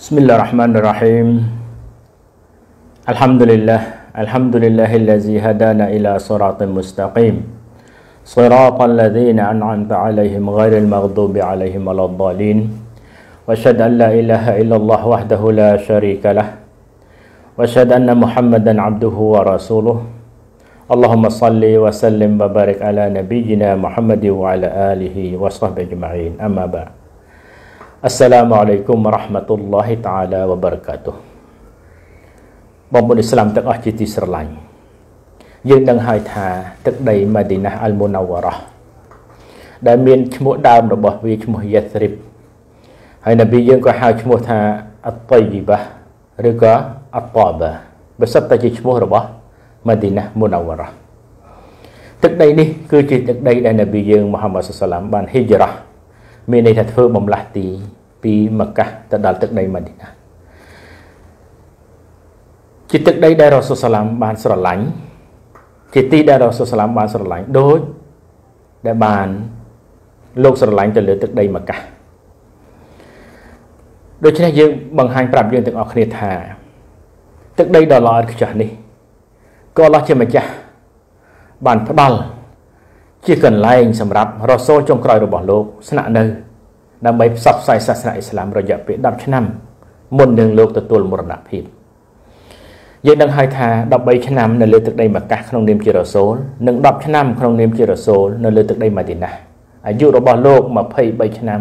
بسم الله الرحمن الرحيم الحمد لله الحمد لله الذي هدانا إلى صراط مستقيم صراط الذين أنعمت عليهم غير المغضوب عليهم ولا الضالين وأشهد أن لا إله إلا الله وحده لا شريك له وأشهد أن محمدا عبده ورسوله اللهم صل وسلم وبارك على نبينا محمد وعلى آله وصحبه أجمعين أما بعد السلام عليكم ورحمة الله تعالى وبركاته បងប្អូនអ៊ីស្លាមទាំងអស់ជាទីស្រឡាញ់យើងដឹងហើយថាទឹកដីម៉ាឌីណាអល់មូណាវ៉ារ៉ាដែលមានឈ្មោះដើមរបស់វាឈ្មោះយ៉ាស្រីបហើយនប៊ីយើងក៏ហៅឈ្មោះថាអតតៃយីបាឬក៏អតតាបាបើសិតតែជាឈ្មោះរបស់ម៉ាឌីណាមូណាវ៉ារ៉ាទឹកដីនេះគឺជាទឹកដីដែលនប៊ីយើងមូហាម៉ាត់សុសឡាមបានហិជ្រ៉ាមានន័យថាធ្វើ បំលាស់ទី ពីមកាសទៅដល់ទឹកដីម៉ាឌីណាជាទឹកដីដែលរ៉ូសូសាឡាមបានស្រឡាញ់ជាទីដែលរ៉ូសូសាឡាមបានស្រឡាញ់ដូចដែលបានលោកស្រឡាញ់ទៅលើទឹកដីមកាសដូច្នេះយើងបង្ហាញប្រាប់យើងទាំងអស់គ្នាថាទឹកដីដ៏ល្អឥតខ្ចោះនេះក៏ឡោះជាម្ចាស់បានផ្ដល់ជាកន្លែងសម្រាប់រសូលចុងក្រោយរបស់លោក ស្នាក់នៅដើម្បីផ្សព្វផ្សាយសាសនាអ៊ីស្លាមរយៈពេល10ឆ្នាំ មុននឹងលោក ទទួលមរណភាពយើងនឹងហៅថា13ឆ្នាំនៅលើទឹកដីម៉ាកាសក្នុងនាមជារសូលនិង10ឆ្នាំ ក្នុងនាមជារសូលនៅលើទឹកដីម៉ាឌីណាអាយុរបស់លោក23ឆ្នាំ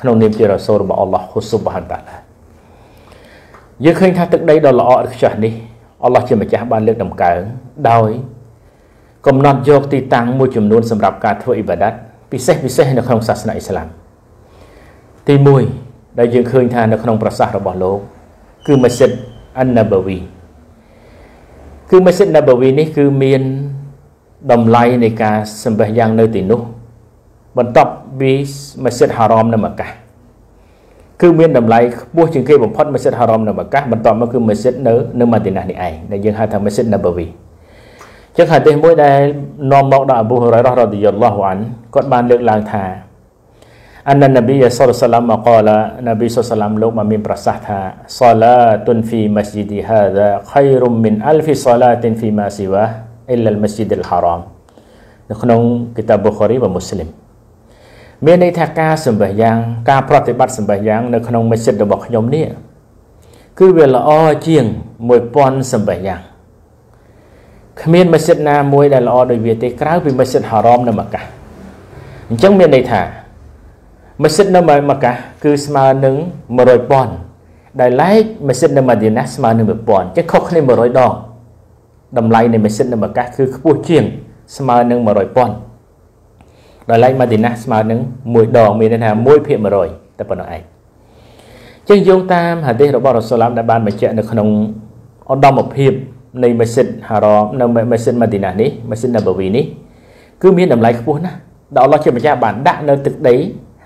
ក្នុងនាមជារសូលរបស់អល់ឡោះហ៊ូស៊ុបហានតាឡាយើងឃើញថាទឹកដីដ៏ល្អឥតខ្ចោះនេះអល់ឡោះជាម្ចាស់បានលើកតម្កើងដោយកំណត់យកទីតាំងមួយចំនួនសម្រាប់ការធ្វើអ៊ីបាដាតពិសេសពិសេសនៅក្នុងសាសនាអ៊ីស្លាមទី1ដែលយើងឃើញថានៅក្នុងប្រសាសន៍របស់លោកគឺមស្ជីតអានណាបាវីគឺមស្ជីតណាបាវីនេះគឺមានតម្លៃនៃការសម្បេះយ៉ាងនៅទីនោះបន្ទាប់ពីមស្ជីតហារ៉មនៅម៉ាកាគឺមានតម្លៃខ្ពស់ជាងគេបំផុតមស្ជីតហារ៉មនៅម៉ាកាបន្ទាប់មកគឺមស្ជីតនៅនៅម៉ាឌីណានេះឯងដែលយើងហៅថាមស្ជីតណាបាវីចឹងហាឌីសមួយដែលនាំមកដោយអប៊ូហ៊ុរ៉ៃរ៉ារ៉ាឌីយ៉ាឡោះអានគាត់បាន លើកឡើងថាអានណាប៊ីសលសឡាមកឡាណាប៊ីសលសឡាមលោកមកមានប្រសាសន៍ថាសាឡាតុនហ្វីម៉ាស្ជីឌីហាដាខៃរុមមិនអលហ្វីសាឡាតិនហ្វីម៉ាស៊ីវ៉ាអ៊ីឡាម៉ាស្ជីឌីលហារ៉ាមនៅក្នុងគីតាប៊ូហ៊ុរីវ៉ាមូស្លីមមានន័យថាការសម្បះយ៉ាងការប្រតិបត្តិសម្បះយ៉ាងនៅក្នុងមស្ជីដរបស់ខ្ញុំនេះគឺវាល្អជាង1000សម្បះយ៉ាងគ្មានមស្ជីតណាមួយដែលល្អដូចវាទេ ក្រៅពីមស្ជីតហារ៉មនៅមក្កាអញ្ចឹងមានន័យថាមស្ជីតនៅមក្កាគឺស្មើនឹង100,000ដែលឡែកមស្ជីតនៅម៉ាឌីណាស្មើនឹង1000អញ្ចឹងខុសគ្នា100ដងតម្លៃនៃមស្ជីតនៅមក្កាគឺខ្ពស់ជាងស្មើនឹង100,000ដល់ឡែកម៉ាឌីណាស្មើនឹង1ដងមានន័យថា1%តែប៉ុណ្ណោះឯងចឹងយោងតាមហាឌីសរបស់រ៉ាសូលឡាមដែលបានបញ្ជាក់នៅក្នុងឧត្តមភាពនៃមស្ជីតហារ៉មនៅមស្ជីតម៉ាឌីណានេះមស្ជីតណាបវីនេះគឺមានតម្លៃខ្ពស់ណាស់ដែលអល់ឡោះជាម្ចាស់បាន ដាក់នៅទឹកដី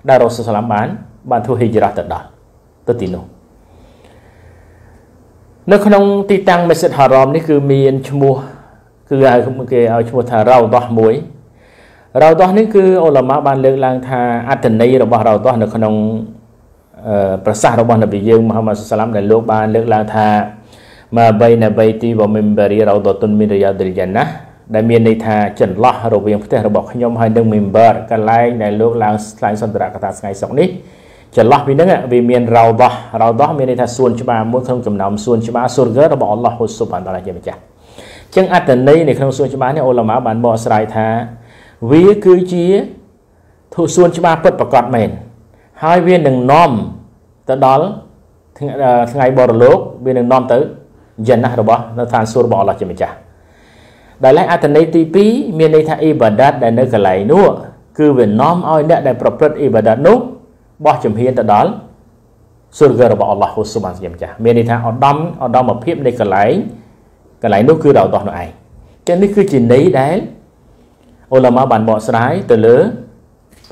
ដែលរ៉ូសុសឡាមបាន បានធ្វើហិជ្រះទៅដល់ទៅទីនោះនៅក្នុងទីតាំងមស្ជីតហារ៉មនេះគឺមានឈ្មោះគឺហៅគេឲ្យឈ្មោះថារ៉ោដោះមួយរ៉ោដោះនេះគឺអ៊ុលម៉ាបានលើកឡើងថាអត្តន័យរបស់រ៉ោដោះនៅក្នុងប្រសាសន៍របស់នប៊ីយើងមហាម៉ាត់សឡាមដែលលោកបានលើកឡើងថាម៉ាបៃណបៃទីវមិមបារីរោដតុនមីនរយ៉ាដិលយ៉ាណាដែលមានន័យថាចន្លោះរវាងផ្ទះរបស់ខ្ញុំហើយនឹង member កន្លែងដែលលោកឡើងថ្លែងសន្ទរកថាថ្ងៃសុកនេះចន្លោះពីនឹងវាមានរោដោះរោដោះមានន័យថាសួនច្បារមួយក្នុងចំណោមសួនច្បារសូរហ្គររបស់អល់ឡោះហ៊ូស៊ុបអានតាឡាជាម្ចាស់ចឹងអត្តន័យនៅក្នុងសួន ច្បារនេះអូឡាម៉ាបានបកស្រាយថាវាគឺជាធូសួនច្បារពិតប្រកបមែនហើយវានឹងនាំទៅដល់ថ្ងៃបរលោកវានឹងនាំទៅយណះរបស់នៅឋានសួគ៌របស់អល់ឡោះជាម្ចាស់ដែលអត្ថន័យទី2មានន័យថាអ៊ីបាដាតដែលនៅកន្លែងនោះគឺវានាំឲ្យអ្នកដែលប្រព្រឹត្តអ៊ីបាដាតនោះបោះជំហានទៅដល់សុរគរបស់អល់ឡោះហ៊ូស៊ុបបានជាម្ចាស់មានន័យថាឧត្តមឧត្តមភាពនៃកន្លែងកន្លែងនោះគឺដល់ដោះនោះឯងចឹងនេះគឺជាន័យដែលអ៊ុលាម៉ាបានបកស្រាយ ទៅលើ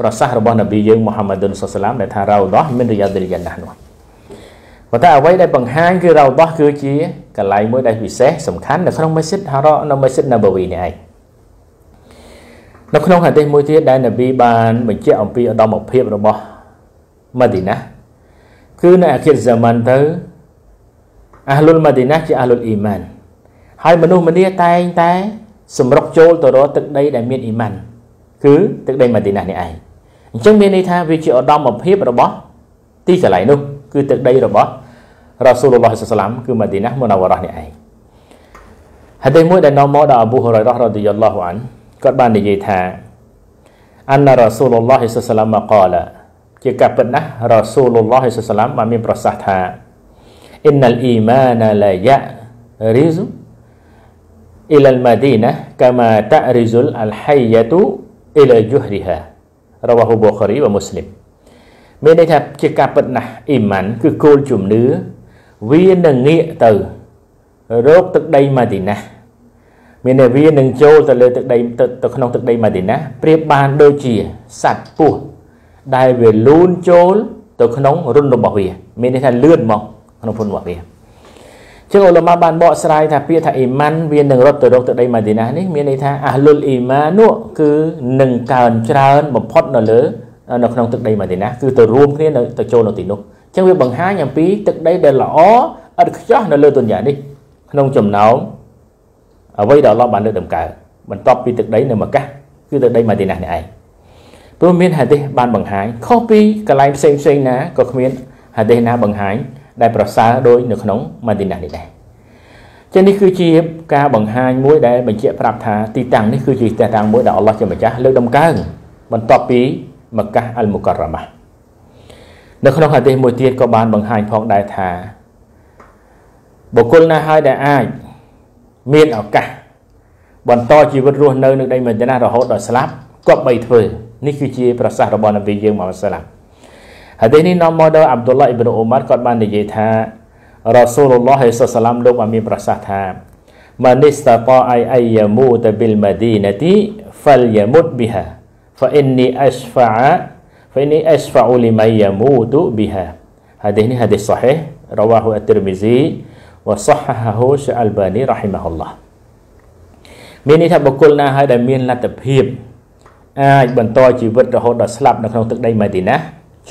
ប្រសាសន៍របស់នប៊ីយើងមូហាម៉ាឌុនសុសឡាមដែលថារោដោះមានរយៈដិលយ៉ាណាស់នោះប៉ុន្តែអ្វីដែលបង្ហាញគឺរោដោះគឺជាកន្លែងមួយដែលពិសេសសំខាន់នៅក្នុងមស្ជីតហារ៉ានៅមស្ជីតណាបវីនេះឯងនៅក្នុងហាឌីសមួយទៀតដែលនប៊ីបានបញ្ជាក់អំពីឧត្តមភាពរបស់ម៉ាឌីណាគឺនៅអាខិរសាម៉ាន់ទៅអាហ្លុលម៉ាឌីណាជាអាហ្លុលអ៊ីម៉ានហើយមនុស្សម្នាតែងតែសម្រុកចូលទៅរកទឹកដីដែលមានអ៊ីម៉ានគឺទឹកដីម៉ាឌីណានេះឯងអញ្ចឹងមានន័យថាវាជាឧត្តមភាពរបស់ទីកន្លែងនោះគឺទឹកដីរបស់ Rasulullah SAW ke Madinah Munawarah ni ai. Hadis mu dan nama da Abu Hurairah radhiyallahu an kat ban dia tha anna Rasulullah SAW maqala ke kapernah Rasulullah SAW mami prasah tha innal iman la ya rizu ila al madinah kama rizul al hayyatu ila juhriha rawahu bukhari wa muslim mene tha ke iman ke kul វានឹងងាកទៅរោគទឹកដីម៉ាឌីណាមានតែវានឹងចូលទៅលើទឹកដីទៅក្នុងទឹកដីម៉ាឌីណាប្រៀបបានដូចជាសត្វពស់ដែលវាលូនចូល ទៅក្នុងរុនរបស់វា មានន័យថាលឿនមកក្នុងរុនរបស់វាជាងអ៊ូឡាម៉ាបានបកស្រាយថាពាក្យថាអ៊ីម៉ានវានឹងរត់ទៅរកទឹកដីម៉ាឌីណានេះមានន័យថាអាហ្លុលអ៊ីម៉ានុគឺនឹងកើនច្រើនបំផុតនៅលើនៅក្នុងទឹកដីម៉ាឌីណាគឺទៅរួមគ្នាទៅចូលនៅទីនោះចឹងវាបង្ហាញអំពីទឹកដីដែលល្អឥតខ្ចោះនៅលើទុនយ៉ានេះក្នុងចំណោមអ្វីដែលអល់ឡោះបានលើកដំកើងបន្ទាប់ពីទឹកដីនៅមកកាសគឺទឹកដីម៉ាទីណាស់នេះឯងព្រោះមានហាឌីសបានបង្ហាញខុសពីកន្លែងផ្សេងផ្សេងណាក៏គ្មានហាឌីសណាបង្ហាញដែលប្រសើរដូចនៅក្នុងម៉ាទីណាស់នេះដែរចឹងនេះគឺជាការបង្ហាញមួយដែលបញ្ជាក់ប្រាប់ថាទីតាំងនេះគឺជាទីតាំងមួយដែលអល់ឡោះជាម្ចាស់លើកដំកើងបន្ទាប់ពីមកកាសអលមុការ៉ាម៉ានៅក្នុងហាឌីសមួយទៀតក៏បានបង្ហាញផងដែរថាបុគ្គលណាហើយដែលអាចមានឱកាសបន្តជីវិតរស់នៅនៅដីមេដាណារហូតដល់ស្លាប់គប្បីធ្វើនេះគឺជាប្រសាសន៍របស់នប៊ីយើងមកសាឡាំហាឌីសនេះនាំមកដោយអាប់ឌុលឡាអ៊ីប្នូអ៊ូម៉ាត់គាត់បាននិយាយថារ៉ាស៊ូលឡោះហេសូសាឡាំលោកបានមានប្រសាសន៍ថាម៉ានីស្តាតាអៃអាយ៉ាមូតប៊ីលម៉ាឌីណាទីហ្វលយ៉ាមុតប៊ីហាហ្វាអ៊ីននីអស្ហ្វា فإني أشفع لمن يموت بها hadis ini hadis sahih rawahu at-Tirmizi wa sahahahu Syekh Albani rahimahullah មានន័យថាបុគ្គលណាហើយដែលមានលទ្ធភាពអាចបន្តជីវិតរហូតដល់ស្លាប់នៅក្នុងទឹកដីម៉េឌីណា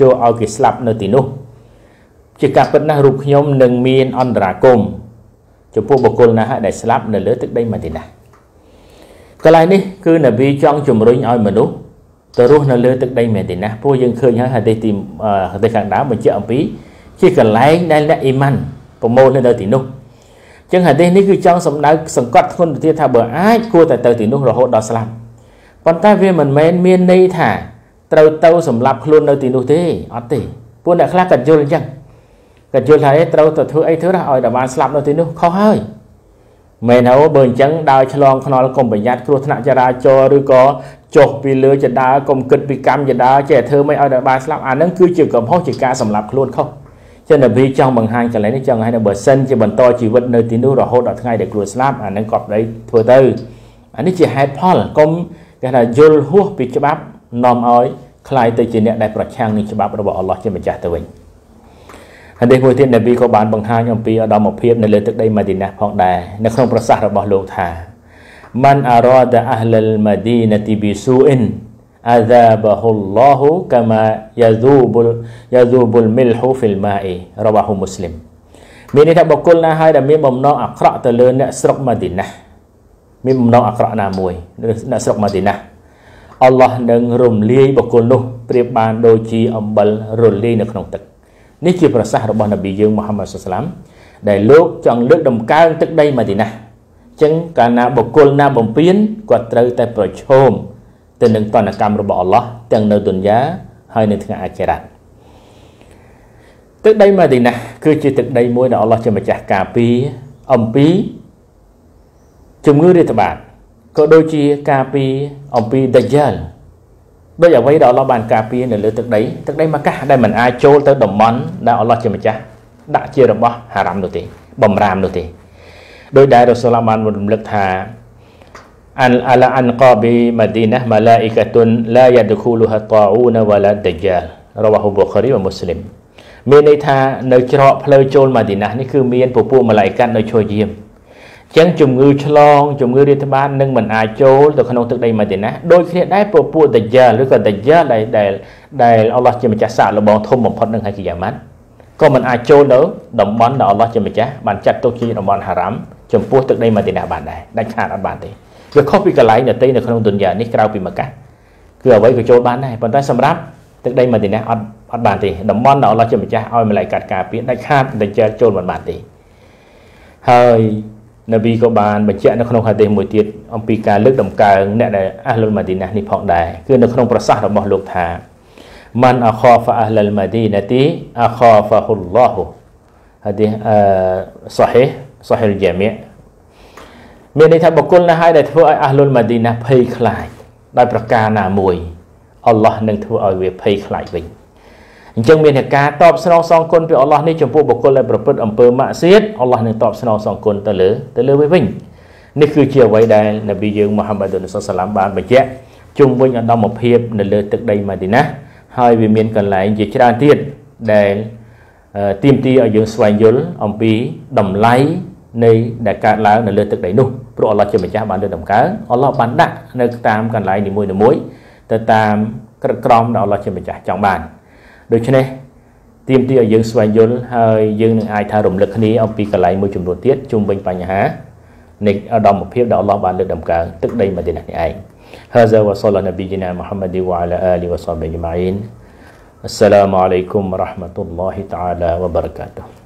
ចូលឲ្យគេស្លាប់នៅទីនោះជាការពិតណាស់រូបខ្ញុំនឹងមានអន្តរាគមចំពោះបុគ្គលណាហើយដែលស្លាប់នៅលើទឹកដីម៉េឌីណាកន្លែងនេះគឺនប៊ីចង់ជំរុញឲ្យមនុស្សទៅរស់នៅលើទឹកដីមែនទេណាព្រោះយើងឃើញហើយហាឌីសទីហាឌីសខាងដើមបញ្ជាក់អំពី ជាកន្លែងដែលអ្នកអ៊ីម៉ាន់ប្រមូលនៅទីនោះចឹងហាឌីសនេះគឺចង់សំដៅសង្កត់ធ្ងន់ទៅទៀតថាបើ អាចគួរតែទៅទីនោះរហូតដល់ស្លាប់ប៉ុន្តែវាមិនមែនមានន័យថាត្រូវទៅសម្លាប់ខ្លួននៅទីនោះទេអត់ទេពួកអ្នកខ្លះក៏យល់អញ្ចឹងក៏យល់ថាត្រូវទៅធ្វើអីធ្វើរស់ឲ្យតែបានស្លាប់នៅទីនោះខុសហើយមែនហើយបើអញ្ចឹងដើរឆ្លងខ្នល់កុំប្រយ័ត្នគ្រោះថ្នាក់ចរាចរណ៍ឬក៏ចុះពីលើចដាកុំគិតពីកម្មចដាចេះធ្វើមិនឲ្យដល់បានស្លាប់អានឹងគឺជាកំហុសជាការសម្លាប់ខ្លួនខុសចឹងនប៊ីចង់បង្ហាញកន្លែងនេះចង់ឲ្យបើសិនជាបន្តជីវិតនៅទីនោះរហូតដល់ថ្ងៃដែលខ្លួនស្លាប់អានឹងគាត់ប្តីធ្វើទៅអានេះជាហេតុផលកុំគេថាយល់ហួសពីច្បាប់នាំឲ្យខ្លាយទៅជាអ្នកដែលប្រឆាំងនឹងច្បាប់របស់អល់ឡោះជាម្ចាស់ទៅវិញហើយនេះមួយទៀតនប៊ីក៏បានបង្ហាញអំពីអធមភាពនៅលើទឹកដីម៉ាឌីណាផងដែរនៅក្នុងប្រសាសន៍របស់លោកថា man arada ahlal madinati bisu'in adzabahu Allahu kama yadhubul yadhubul milhu fil ma'i rawahu muslim មានន័យថាបុគ្គលណាហើយដែលមានបំណងអាក្រក់ទៅលើអ្នកស្រុកម៉ាឌីណាមានបំណងអាក្រក់ណាមួយអ្នកស្រុកម៉ាឌីណាអល់ឡោះនឹងរំលាយបុគ្គលនោះប្រៀបបានដូចជាអំបិលរលាយនៅក្នុងទឹកនេះជាប្រសាសន៍របស់នប៊ីយើងមូហាម៉ាត់សុសឡាមដែលលោកចង់លើកដំកើងទឹកដីម៉ាឌីណាចឹងកាលណាបុគ្គលណា បំពេញគាត់ត្រូវតែប្រឈមទៅនឹងតនកម្មរបស់អល់ឡោះទាំង នៅទុនយ៉ាហើយនៅថ្ងៃអាខិរ៉ាត់ទឹកដីម៉ាឌីណាគឺជាទឹកដី មួយដែលអល់ឡោះជាម្ចាស់ការពីអំពីជំងឺរាតត្បាតក៏ដូចជាការពីអំពីដាយ៉ាល់ដោយអ្វីដែលអល់ឡោះបានការពីនៅលើទឹកដី ទឹកដីម៉ាកាសដែលមិនអាចចូលទៅតំបន់ដែលអល់ឡោះជាម្ចាស់ដាក់ជារបស់ហារ៉ាំនោះទេបំរាមនោះទេដោយដែលរ៉ូសូលឡាបានរំលឹកថាអានអាឡាអានកាប៊ីម៉ាឌីណាម៉ាឡាអ៊ីកាតុនឡាយ៉ាដខូលូហាតាអ៊ូណាវ៉ាឡាដាយ៉ាលរវ៉ាហ៊ូបូខារីវ៉ាមូស្លីមមានន័យថានៅច្រកផ្លូវចូលម៉ាឌីណានេះគឺមានពពួកម៉ាឡៃកាត់នៅជួយយាមអញ្ចឹងជំងឺឆ្លងជំងឺរាតត្បាតនឹងមិនអាចចូលទៅក្នុងទឹកដីម៉ាឌីណាដូចគ្នាដែរពពួកដាយ៉ាលឬក៏ដាយ៉ាលដែលដែលអល់ឡោះជាម្ចាស់សាកលបងធំបំផុតនឹងហៃគីយ៉ាម៉ាត់ក៏មិនអាចចូលនៅតំបន់ដែលអល់ឡោះជាម្ចាស់បានចាត់ទុកជាតំបន់ហារ៉ាមចំពោះទឹកដីមទីណាបានដែរដាច់ខាតអត់បានទេវាខុសពីកន្លែងដទៃនៅក្នុងទុនយ៉ានេះក្រៅពីមកកាគឺអ្វីក៏ចូលបានដែរប៉ុន្តែសម្រាប់ទឹកដីមទីណាអត់អត់បានទេតំបន់ដែលអល់ឡោះជាម្ចាស់ឲ្យម្លេះកាត់ការពារដាច់ខាតមិនចេះចូលមិនបានទេហើយនប៊ីក៏បានបញ្ជាក់នៅក្នុងហាឌីសមួយទៀតអំពីការលើកតម្កើងអ្នកដែលអះលុលម៉ាឌីណានេះផងដែរគឺនៅក្នុងប្រសាសន៍របស់លោកថាម៉ាន់អខោហ្វាអះលុលម៉ាឌីណាទីអខោហ្វាហ៊ុលឡោះហាឌីសអឺសូហីសុហិលយ៉ាមៈមានន័យថាបុគ្គលណាហើយដែលធ្វើឲ្យអះលុលម៉ាឌីណាភ័យខ្លាចដោយប្រការណាមួយអល់ឡោះនឹងធ្វើឲ្យវាភ័យខ្លាចវិញអញ្ចឹងមានការតបស្នងសងគុណពីអល់ឡោះនេះចំពោះបុគ្គលដែលប្រព្រឹត្តអំពើម៉ាក់សៀតអល់ឡោះនឹងតបស្នងសងគុណទៅលើទៅលើវាវិញនេះគឺជាអ្វីដែលនប៊ីយើងមូហាម៉ាត់អ៊ុសសាឡាមបានបញ្ជាក់ជុំវិញអធម្មភាពនៅលើទឹកដីម៉ាឌីណាហើយវាមានកន្លែងជាច្រើនទៀតដែលទាមទារឲ្យយើងស្វែងយល់អំពីតម្លៃនៃដែលកើតឡើងនៅលើទឹកដីនោះព្រោះអល់ឡោះជាម្ចាស់បានលើកតម្កើងអល់ឡោះបានដាក់នៅតាមកន្លែងនីមួយៗទៅតាម ក្រឹតក្រមដែលអល់ឡោះជាម្ចាស់ចង់បាន ដូច្នេះ ទាមទារឲ្យយើងស្វែងយល់ហើយយើងនឹងអាចថារំលឹកគ្នាអំពីកន្លែងមួយចំនួនទៀតជុំវិញបញ្ហានៃឧត្តមភាពដែលអល់ឡោះបានលើកតម្កើងទឹកដីម៉ាឌីណានេះឯង هذا وصلى نبينا محمد وعلى آله وصحبه أجمعين السلام عليكم ورحمة الله تعالى وبركاته